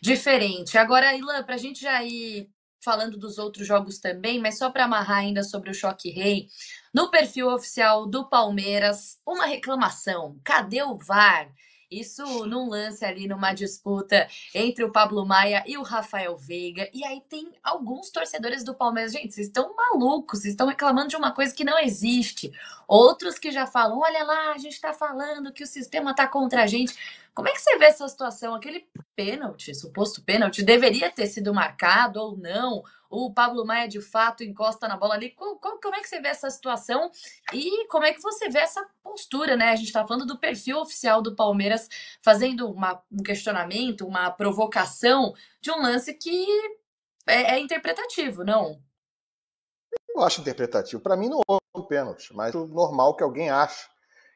diferente. Agora, Ilan, para a gente já ir falando dos outros jogos também, mas só para amarrar ainda sobre o Choque Rei, no perfil oficial do Palmeiras, uma reclamação: cadê o VAR? Isso num lance ali, numa disputa entre o Pablo Maia e o Rafael Veiga. E aí tem alguns torcedores do Palmeiras. Gente, vocês estão malucos, vocês estão reclamando de uma coisa que não existe. Outros que já falam: olha lá, a gente está falando que o sistema está contra a gente. Como é que você vê essa situação? Aquele pênalti, suposto pênalti, deveria ter sido marcado ou não? O Pablo Maia de fato encosta na bola ali. Como, como, como é que você vê essa situação? E como é que você vê essa postura, né? A gente está falando do perfil oficial do Palmeiras fazendo uma, um questionamento, uma provocação de um lance que é, é interpretativo, não? Eu acho interpretativo. Para mim não houve pênalti, mas é normal que alguém ache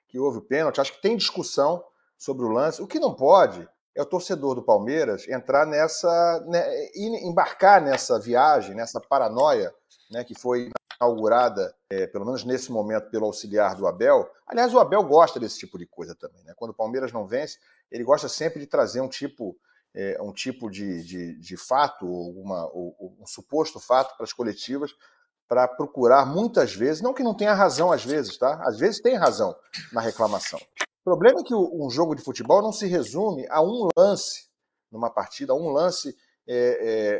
que houve pênalti. Acho que tem discussão sobre o lance. O que não pode é o torcedor do Palmeiras entrar nessa. Né, embarcar nessa viagem, nessa paranoia né, que foi inaugurada, é, pelo menos nesse momento, pelo auxiliar do Abel. Aliás, o Abel gosta desse tipo de coisa também. Né? Quando o Palmeiras não vence, ele gosta sempre de trazer um tipo. É, um tipo de, de, de fato, uma, ou um suposto fato para as coletivas, para procurar muitas vezes, não que não tenha razão às vezes, tá? Às vezes tem razão na reclamação, o problema é que um jogo de futebol não se resume a um lance numa partida, a um lance é,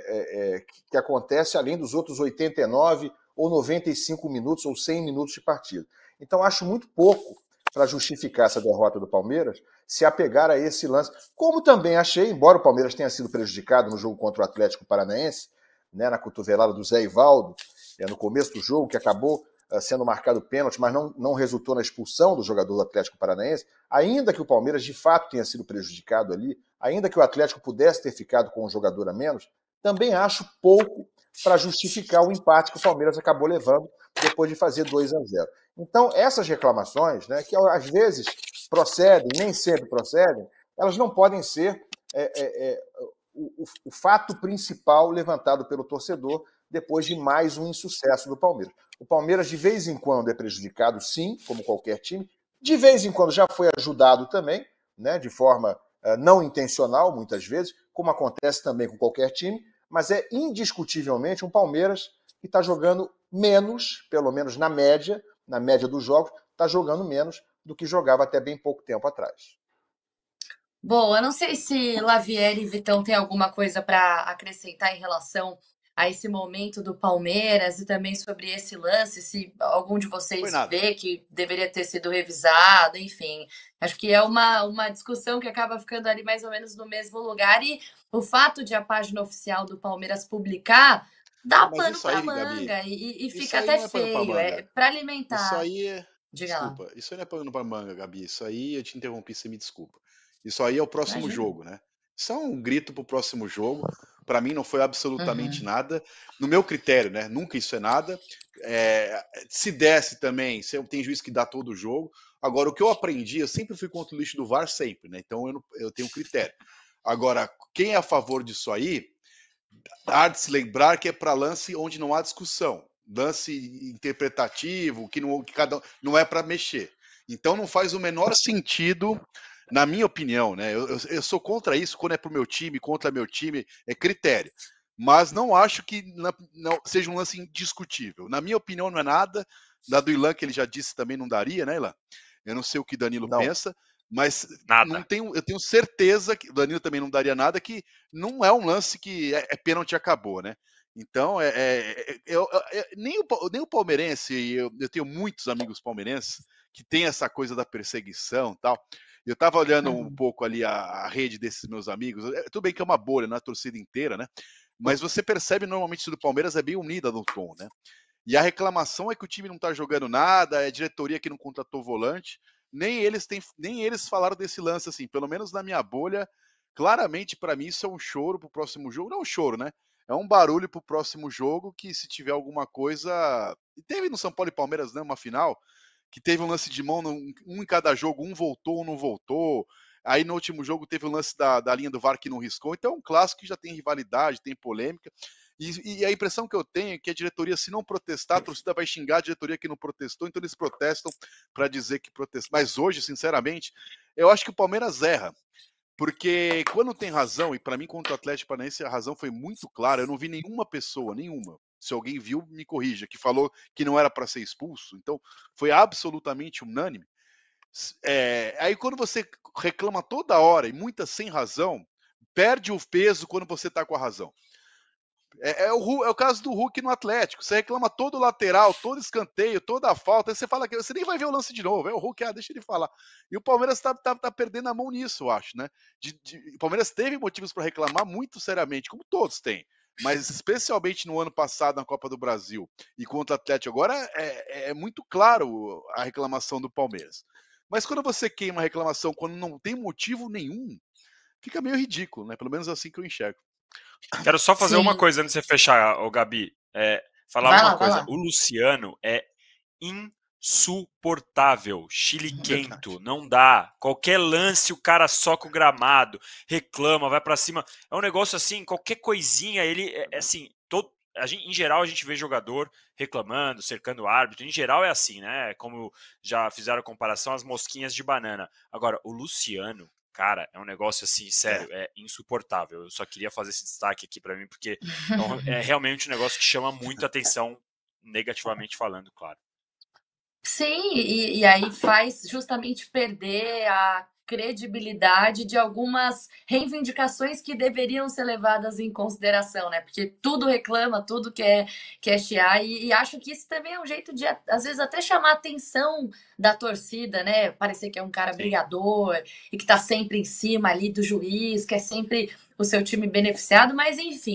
é, é, é que acontece além dos outros 89 ou 95 minutos ou 100 minutos de partida. Então, acho muito pouco para justificar essa derrota do Palmeiras se apegar a esse lance. Como também achei, embora o Palmeiras tenha sido prejudicado no jogo contra o Atlético Paranaense, né, na cotovelada do Zé Ivaldo, é, no começo do jogo, que acabou eh, sendo marcado pênalti, mas não, não resultou na expulsão do jogador do Atlético Paranaense, ainda que o Palmeiras de fato tenha sido prejudicado ali, ainda que o Atlético pudesse ter ficado com um jogador a menos, também acho pouco para justificar o empate que o Palmeiras acabou levando depois de fazer 2 a 0. Então, essas reclamações, né, que às vezes procedem, nem sempre procedem, elas não podem ser é, é, é, o, o, o fato principal levantado pelo torcedor depois de mais um insucesso do Palmeiras. O Palmeiras, de vez em quando, é prejudicado, sim, como qualquer time. De vez em quando já foi ajudado também, né, de forma uh, não intencional, muitas vezes, como acontece também com qualquer time, mas é indiscutivelmente um Palmeiras que está jogando menos, pelo menos na média, na média dos jogos, está jogando menos do que jogava até bem pouco tempo atrás. Bom, eu não sei se Lavier e Vitão têm alguma coisa para acrescentar em relação a esse momento do Palmeiras e também sobre esse lance, se algum de vocês vê que deveria ter sido revisado, enfim. Acho que é uma, uma discussão que acaba ficando ali mais ou menos no mesmo lugar. E o fato de a página oficial do Palmeiras publicar dá Mas pano para manga Gabi, e, e fica até é feio. É para alimentar. Isso aí é. Diga desculpa, lá. isso aí não é pano para manga, Gabi. Isso aí eu te interrompi, você me desculpa. Isso aí é o próximo Imagina. jogo, né? Isso é um grito pro próximo jogo para mim não foi absolutamente uhum. nada. No meu critério, né? Nunca isso é nada. É, se desse também, tem juiz que dá todo o jogo. Agora, o que eu aprendi, eu sempre fui contra o lixo do VAR, sempre, né? Então eu, eu tenho critério. Agora, quem é a favor disso aí, há de se lembrar que é para lance onde não há discussão. Lance interpretativo, que não, que cada, não é para mexer. Então não faz o menor sentido na minha opinião, né? Eu, eu, eu sou contra isso quando é pro meu time, contra meu time, é critério. Mas não acho que na, não, seja um lance indiscutível. Na minha opinião, não é nada. da do Ilan, que ele já disse também não daria, né, Ilan? Eu não sei o que Danilo não. pensa, mas nada. não tenho, eu tenho certeza que Danilo também não daria nada, que não é um lance que é, é pênalti acabou, né? Então, é, é, é, é nem, o, nem o palmeirense, eu, eu tenho muitos amigos palmeirenses que tem essa coisa da perseguição tal. Eu estava olhando um pouco ali a, a, rede desses meus amigos. É, tudo bem que é uma bolha, não é a torcida inteira, né? Mas você percebe normalmente isso do Palmeiras é bem unida no tom, né? E a reclamação é que o time não está jogando nada, é a diretoria que não contratou volante. Nem eles têm, nem eles falaram desse lance assim. Pelo menos na minha bolha, claramente para mim isso é um choro pro próximo jogo. Não é um choro, né? É um barulho pro próximo jogo que se tiver alguma coisa. E teve no São Paulo e Palmeiras, né? Uma final que teve um lance de mão, um em cada jogo, um voltou, um não voltou. Aí no último jogo teve o lance da, da linha do VAR que não riscou. Então é um clássico que já tem rivalidade, tem polêmica. E, e, a impressão que eu tenho é que a diretoria, se não protestar, a torcida vai xingar a diretoria que não protestou, então eles protestam para dizer que protestam. Mas hoje, sinceramente, eu acho que o Palmeiras erra. Porque quando tem razão, e para mim contra o Atlético Paranaense a razão foi muito clara, eu não vi nenhuma pessoa, nenhuma, se alguém viu, me corrija, que falou que não era para ser expulso. Então, foi absolutamente unânime. É, aí, quando você reclama toda hora e muita sem razão, perde o peso quando você está com a razão. É, é, o, é o caso do Hulk no Atlético. Você reclama todo lateral, todo escanteio, toda a falta. Aí você fala que você nem vai ver o lance de novo. É o Hulk, ah, deixa ele falar. E o Palmeiras está tá, tá perdendo a mão nisso, eu acho, né? De, de, o Palmeiras teve motivos para reclamar muito seriamente, como todos têm mas especialmente no ano passado, na Copa do Brasil e contra o Atlético, agora é, é, é muito claro a reclamação do Palmeiras. Mas quando você queima a reclamação quando não tem motivo nenhum, fica meio ridículo, né? Pelo menos é assim que eu enxergo. Quero só fazer Sim. uma coisa antes de você fechar, o Gabi. É, falar vai uma lá, coisa. O Luciano é in insuportável, Chile Quento, não dá. Qualquer lance o cara soca o gramado, reclama, vai para cima. É um negócio assim, qualquer coisinha ele é, é assim, todo, gente, em geral a gente vê jogador reclamando, cercando o árbitro. Em geral é assim, né? É como já fizeram a comparação as mosquinhas de banana. Agora, o Luciano, cara, é um negócio assim, é. sério, é, é insuportável. Eu só queria fazer esse destaque aqui para mim porque é realmente um negócio que chama muito atenção negativamente falando, claro. Sim, e, e aí faz justamente perder a credibilidade de algumas reivindicações que deveriam ser levadas em consideração, né? Porque tudo reclama, tudo quer, quer chiar, e, e, acho que isso também é um jeito de, às vezes, até chamar a atenção da torcida, né? Parecer que é um cara Sim. brigador e que tá sempre em cima ali do juiz, que é sempre o seu time beneficiado, mas enfim.